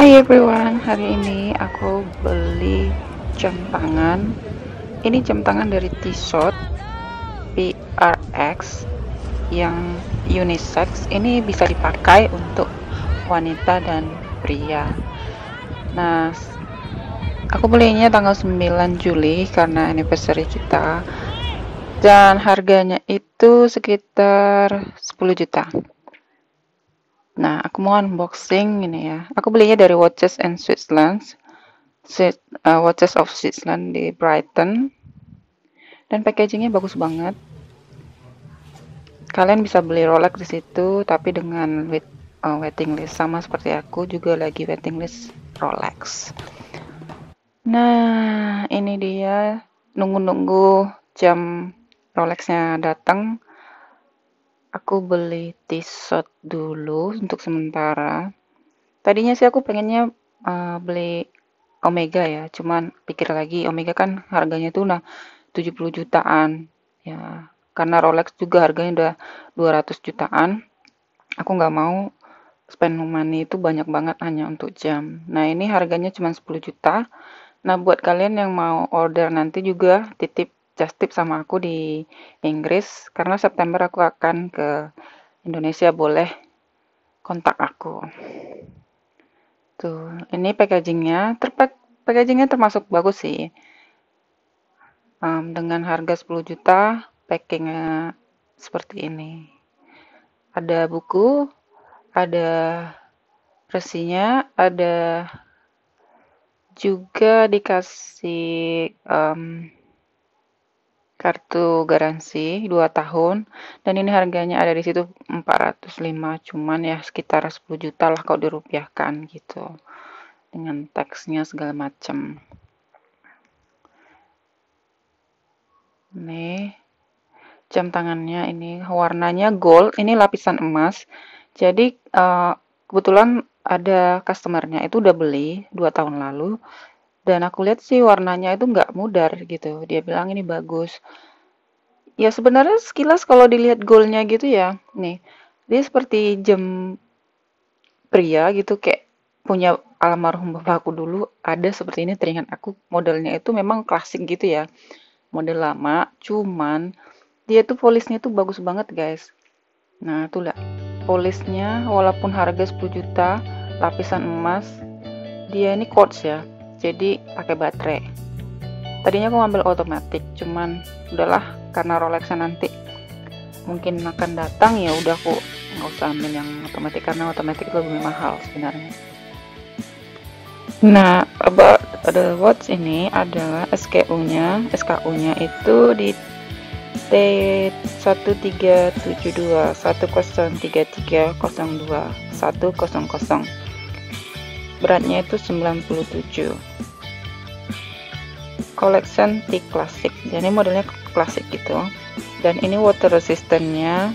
Hai everyone, hari ini aku beli jam tangan. Ini jam tangan dari Tissot PRX yang unisex. Ini bisa dipakai untuk wanita dan pria. Nah, aku belinya tanggal 9 Juli karena anniversary kita. Dan harganya itu sekitar 10 juta. Nah, aku mau unboxing ini ya. Aku belinya dari Watches and Switzerland. uh, Watches of Switzerland di Brighton. Dan packagingnya bagus banget. Kalian bisa beli Rolex di situ, tapi dengan wait, uh, waiting list sama seperti aku juga lagi waiting list Rolex. Nah, ini dia nunggu-nunggu jam Rolexnya datang aku beli t-shirt dulu untuk sementara. Tadinya sih aku pengennya uh, beli Omega ya, cuman pikir lagi Omega kan harganya tuh nah 70 jutaan ya. Karena Rolex juga harganya udah 200 jutaan. Aku nggak mau spend money itu banyak banget hanya untuk jam. Nah, ini harganya cuma 10 juta. Nah, buat kalian yang mau order nanti juga titip just tip sama aku di Inggris karena September aku akan ke Indonesia boleh kontak aku. Tuh, ini packagingnya, terpak packagingnya termasuk bagus sih. Um, dengan harga 10 juta, packingnya seperti ini. Ada buku, ada resinya, ada juga dikasih um, kartu garansi 2 tahun dan ini harganya ada di situ 405 cuman ya sekitar 10 juta lah kalau dirupiahkan gitu dengan teksnya segala macam nih jam tangannya ini warnanya gold ini lapisan emas jadi uh, kebetulan ada customernya itu udah beli dua tahun lalu dan aku lihat sih warnanya itu nggak mudar gitu. Dia bilang ini bagus. Ya sebenarnya sekilas kalau dilihat goalnya gitu ya, nih dia seperti jam pria gitu kayak punya almarhum bapakku dulu ada seperti ini teringat aku modelnya itu memang klasik gitu ya model lama cuman dia tuh polisnya tuh bagus banget guys nah itulah polisnya walaupun harga 10 juta lapisan emas dia ini coach ya jadi pakai baterai tadinya aku ngambil otomatis cuman udahlah karena Rolexnya nanti mungkin akan datang ya udah aku nggak usah ambil yang otomatis karena otomatis lebih mahal sebenarnya nah about the watch ini adalah SKU nya SKU nya itu di T1372 103302 100 beratnya itu 97 collection T classic jadi modelnya klasik gitu dan ini water resistantnya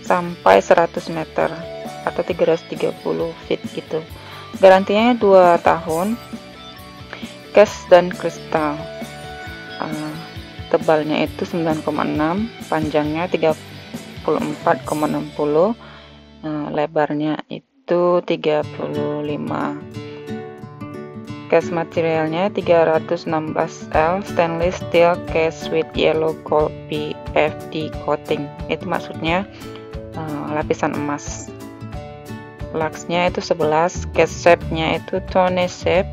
sampai 100 meter atau 330 feet gitu garantinya 2 tahun cash dan kristal uh, tebalnya itu 9,6 panjangnya 34,60 uh, ah, lebarnya itu itu 35 case materialnya 316L stainless steel case with yellow gold PFD coating itu maksudnya uh, lapisan emas laksnya itu 11 case shape nya itu tone shape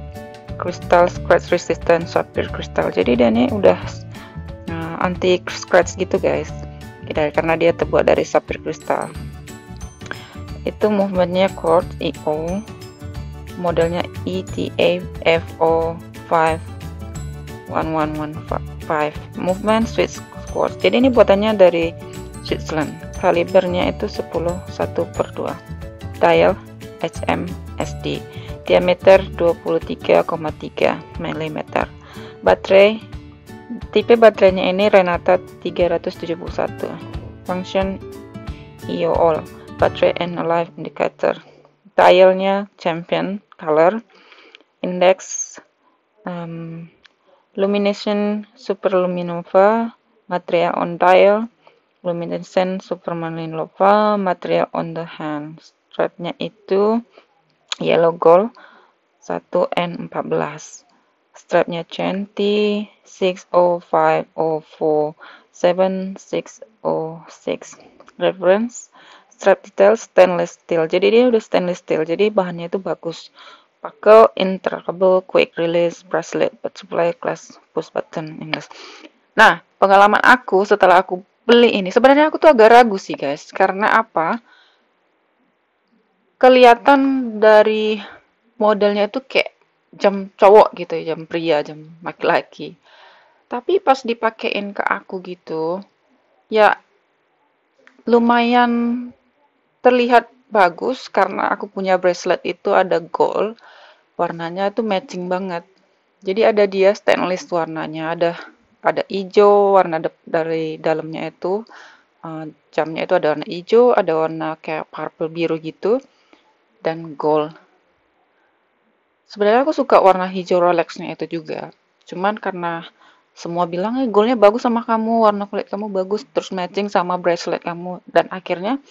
crystal scratch resistant sapphire crystal jadi dia ini udah uh, eh, anti scratch gitu guys karena dia terbuat dari sapphire crystal itu movementnya chord EO modelnya ETA-FO51115 movement switch chord jadi ini buatannya dari Switzerland kalibernya itu 10 1 per 2 dial hm sd diameter 23,3 mm baterai tipe baterainya ini Renata 371 function IO all Baterai and Alive Indicator. dialnya Champion Color, Index, um, Lumination Luminova, Material on Dial, Luminescent Super Luminova, Material on the Hand. stripe itu Yellow Gold 1N14. Stripe-nya o six. Reference strap detail stainless steel jadi dia udah stainless steel jadi bahannya itu bagus pakai intractable quick release bracelet but supply class push button English nah pengalaman aku setelah aku beli ini sebenarnya aku tuh agak ragu sih guys karena apa kelihatan dari modelnya itu kayak jam cowok gitu ya jam pria jam laki-laki tapi pas dipakein ke aku gitu ya lumayan terlihat bagus karena aku punya bracelet itu ada gold warnanya itu matching banget jadi ada dia stainless warnanya ada ada hijau warna dari dalamnya itu uh, jamnya itu ada warna hijau ada warna kayak purple biru gitu dan gold sebenarnya aku suka warna hijau Rolexnya itu juga cuman karena semua bilang eh, goldnya bagus sama kamu warna kulit kamu bagus terus matching sama bracelet kamu dan akhirnya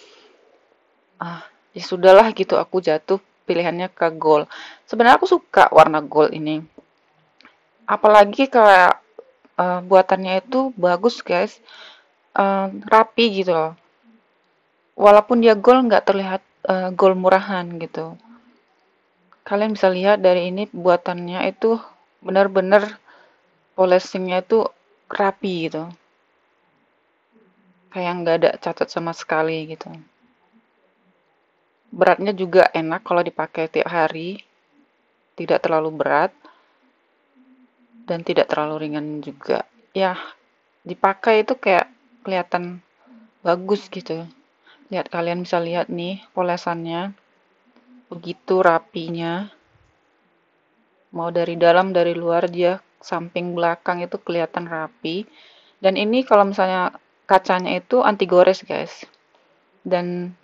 ah ya sudahlah gitu aku jatuh pilihannya ke gold. Sebenarnya aku suka warna gold ini. Apalagi kayak uh, buatannya itu bagus guys, uh, rapi gitu loh. Walaupun dia gold nggak terlihat uh, gold murahan gitu. Kalian bisa lihat dari ini buatannya itu benar-benar polishingnya itu rapi gitu. Kayak nggak ada catat sama sekali gitu. Beratnya juga enak kalau dipakai tiap hari, tidak terlalu berat dan tidak terlalu ringan juga. Ya, dipakai itu kayak kelihatan bagus gitu. Lihat kalian bisa lihat nih polesannya. Begitu rapinya. Mau dari dalam dari luar dia samping belakang itu kelihatan rapi. Dan ini kalau misalnya kacanya itu anti gores, guys. Dan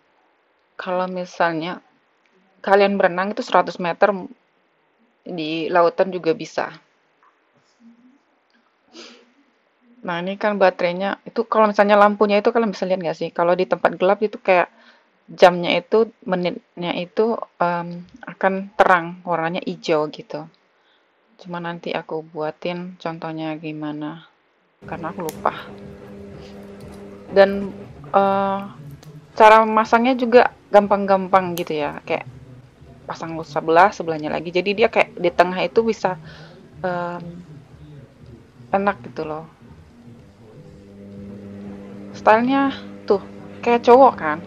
kalau misalnya kalian berenang itu 100 meter di lautan juga bisa. Nah ini kan baterainya itu kalau misalnya lampunya itu kalian bisa lihat nggak sih? Kalau di tempat gelap itu kayak jamnya itu menitnya itu um, akan terang warnanya hijau gitu. Cuma nanti aku buatin contohnya gimana karena aku lupa. Dan uh, cara memasangnya juga gampang-gampang gitu ya kayak pasang sebelah sebelahnya lagi jadi dia kayak di tengah itu bisa um, enak gitu loh stylenya tuh kayak cowok kan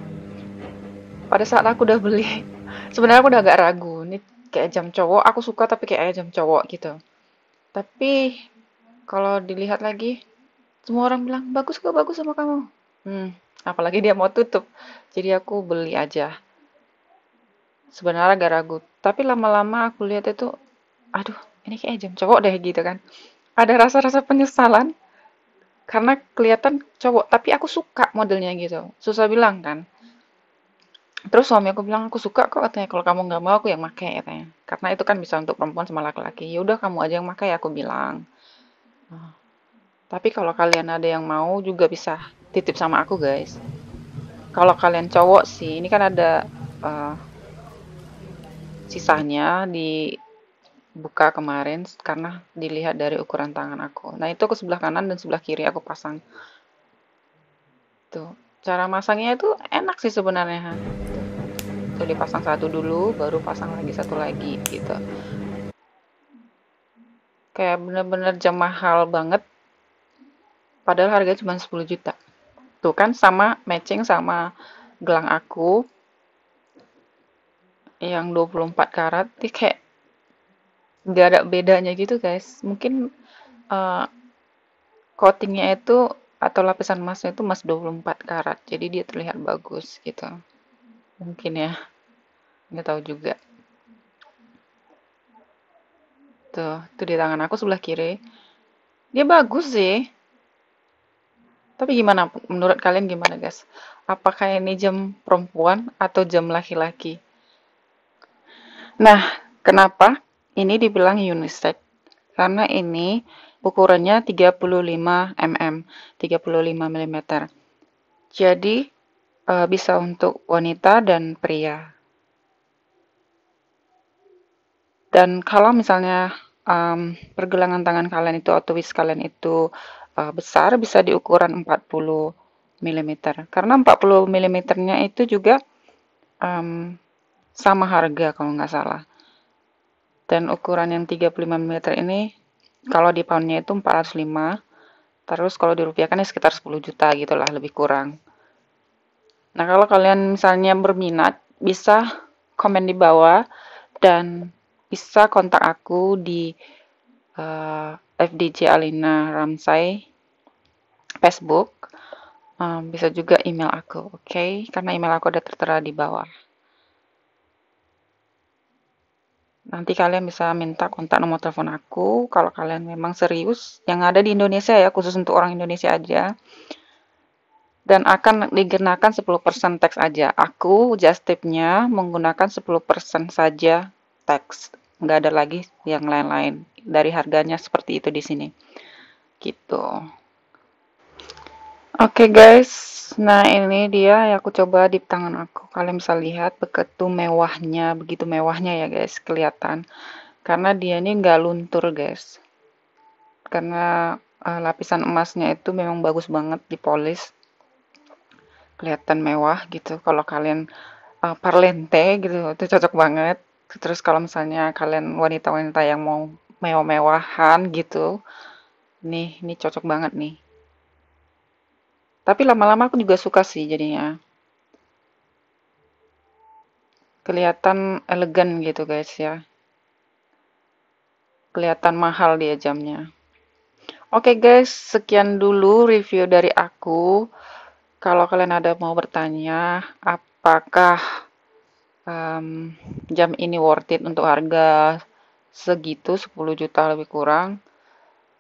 pada saat aku udah beli sebenarnya aku udah agak ragu ini kayak jam cowok aku suka tapi kayak jam cowok gitu tapi kalau dilihat lagi semua orang bilang bagus kok bagus sama kamu Hmm, apalagi dia mau tutup. Jadi aku beli aja. Sebenarnya gara ragu, tapi lama-lama aku lihat itu aduh, ini kayak jam cowok deh gitu kan. Ada rasa-rasa penyesalan karena kelihatan cowok, tapi aku suka modelnya gitu. Susah bilang kan. Terus suami aku bilang aku suka kok katanya kalau kamu nggak mau aku yang pakai katanya. Karena itu kan bisa untuk perempuan sama laki-laki. Ya kamu aja yang pakai aku bilang. Nah, tapi kalau kalian ada yang mau juga bisa titip sama aku guys kalau kalian cowok sih ini kan ada uh, sisanya dibuka kemarin karena dilihat dari ukuran tangan aku nah itu ke sebelah kanan dan sebelah kiri aku pasang tuh cara masangnya itu enak sih sebenarnya tuh dipasang satu dulu baru pasang lagi satu lagi gitu kayak bener-bener jam mahal banget padahal harganya cuma 10 juta Tuh gitu kan sama matching sama gelang aku yang 24 karat ini kayak gak ada bedanya gitu guys mungkin uh, coatingnya itu atau lapisan emasnya itu emas 24 karat jadi dia terlihat bagus gitu mungkin ya nggak tahu juga tuh itu di tangan aku sebelah kiri dia bagus sih tapi gimana menurut kalian gimana guys? Apakah ini jam perempuan atau jam laki-laki? Nah, kenapa ini dibilang unisex? Karena ini ukurannya 35 mm, 35 mm. Jadi eh, bisa untuk wanita dan pria. Dan kalau misalnya um, pergelangan tangan kalian itu atau wrist kalian itu uh, besar bisa di ukuran 40 mm karena 40 mm-nya itu juga um, sama harga kalau nggak salah dan ukuran yang 35 mm ini kalau di poundnya itu 405 terus kalau dirupiahkan ya sekitar 10 juta gitulah lebih kurang nah kalau kalian misalnya berminat bisa komen di bawah dan bisa kontak aku di uh, FDJ Alina Ramsay Facebook um, bisa juga email aku oke okay? karena email aku ada tertera di bawah nanti kalian bisa minta kontak nomor telepon aku kalau kalian memang serius yang ada di Indonesia ya khusus untuk orang Indonesia aja dan akan dikenakan 10% teks aja. Aku just tipnya menggunakan 10% saja teks nggak ada lagi yang lain-lain dari harganya seperti itu di sini gitu oke okay, guys nah ini dia yang aku coba di tangan aku kalian bisa lihat begitu mewahnya begitu mewahnya ya guys kelihatan karena dia ini nggak luntur guys karena uh, lapisan emasnya itu memang bagus banget dipolis kelihatan mewah gitu kalau kalian uh, parlente gitu itu cocok banget Terus kalau misalnya kalian wanita-wanita yang mau mewah-mewahan gitu, nih, ini cocok banget nih. Tapi lama-lama aku juga suka sih jadinya. Kelihatan elegan gitu guys ya. Kelihatan mahal dia jamnya. Oke okay guys, sekian dulu review dari aku. Kalau kalian ada mau bertanya, apakah um, jam ini worth it untuk harga segitu 10 juta lebih kurang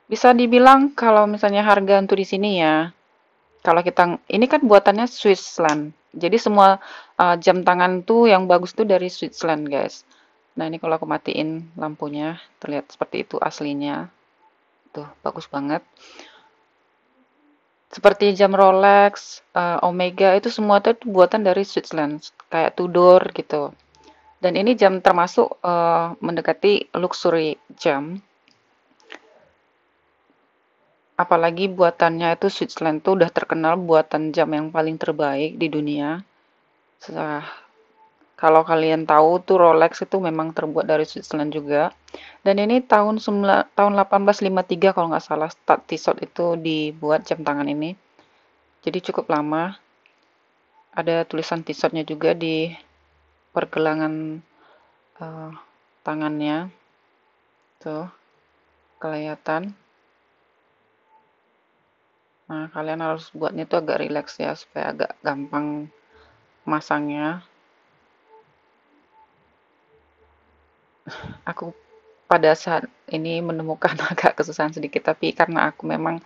bisa dibilang kalau misalnya harga untuk di sini ya kalau kita ini kan buatannya Switzerland jadi semua uh, jam tangan tuh yang bagus tuh dari Switzerland guys nah ini kalau aku matiin lampunya terlihat seperti itu aslinya tuh bagus banget seperti jam Rolex, uh, Omega itu semua itu buatan dari Switzerland, kayak Tudor gitu. Dan ini jam termasuk uh, mendekati luxury jam. Apalagi buatannya itu Switzerland tuh udah terkenal buatan jam yang paling terbaik di dunia. Setelah kalau kalian tahu tuh Rolex itu memang terbuat dari Switzerland juga. Dan ini tahun tahun 1853 kalau nggak salah t Tissot itu dibuat jam tangan ini. Jadi cukup lama. Ada tulisan Tissotnya juga di pergelangan uh, tangannya. Tuh kelihatan. Nah, kalian harus buatnya tuh agak rileks ya supaya agak gampang masangnya. aku pada saat ini menemukan agak kesusahan sedikit tapi karena aku memang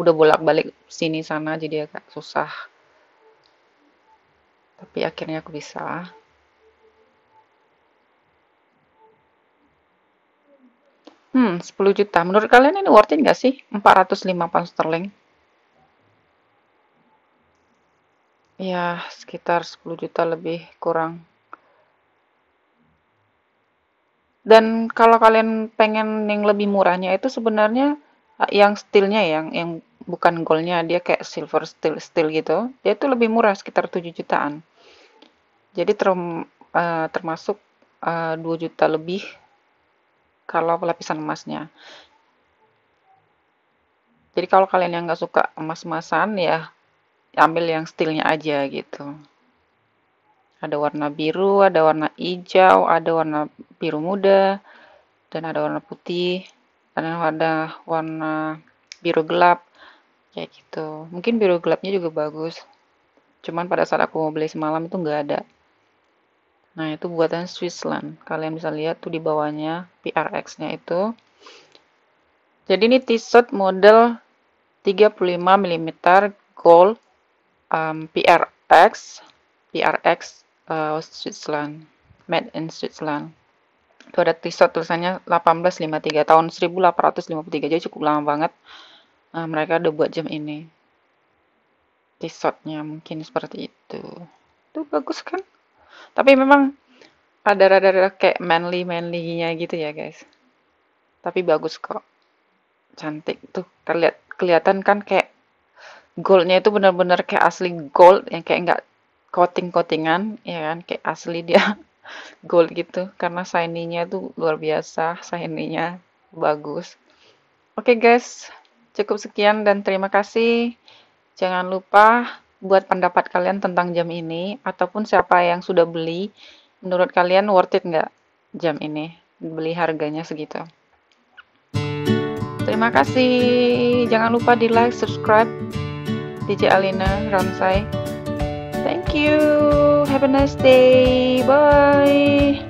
udah bolak-balik sini sana jadi agak susah tapi akhirnya aku bisa hmm 10 juta menurut kalian ini worth it gak sih 405 pound sterling ya sekitar 10 juta lebih kurang Dan kalau kalian pengen yang lebih murahnya itu sebenarnya eh, yang steelnya ya, yang yang bukan goldnya dia kayak silver steel steel gitu dia itu lebih murah sekitar 7 jutaan jadi term, uh, termasuk uh, eh, 2 juta lebih kalau lapisan emasnya jadi kalau kalian yang nggak suka emas-emasan ya ambil yang steelnya aja gitu ada warna biru, ada warna hijau, ada warna biru muda, dan ada warna putih, dan ada warna biru gelap, kayak gitu. Mungkin biru gelapnya juga bagus, cuman pada saat aku mau beli semalam itu nggak ada. Nah, itu buatan Switzerland. Kalian bisa lihat tuh di bawahnya PRX-nya itu. Jadi ini t-shirt model 35 mm gold um, PRX PRX uh, Switzerland, made in Switzerland. Itu ada t-shirt tulisannya 1853 tahun 1853 jadi cukup lama banget. Uh, mereka udah buat jam ini. T-shirtnya mungkin seperti itu. Itu bagus kan? Tapi memang ada rada kayak manly manly-nya gitu ya guys. Tapi bagus kok. Cantik tuh. Terlihat kelihatan kan kayak goldnya itu benar-benar kayak asli gold yang kayak nggak coating-coatingan ya kan kayak asli dia gold gitu karena shiny-nya tuh luar biasa shiny-nya bagus oke okay, guys cukup sekian dan terima kasih jangan lupa buat pendapat kalian tentang jam ini ataupun siapa yang sudah beli menurut kalian worth it nggak jam ini beli harganya segitu terima kasih jangan lupa di like subscribe DJ Alina Ramsai Thank you. Have a nice day. Bye.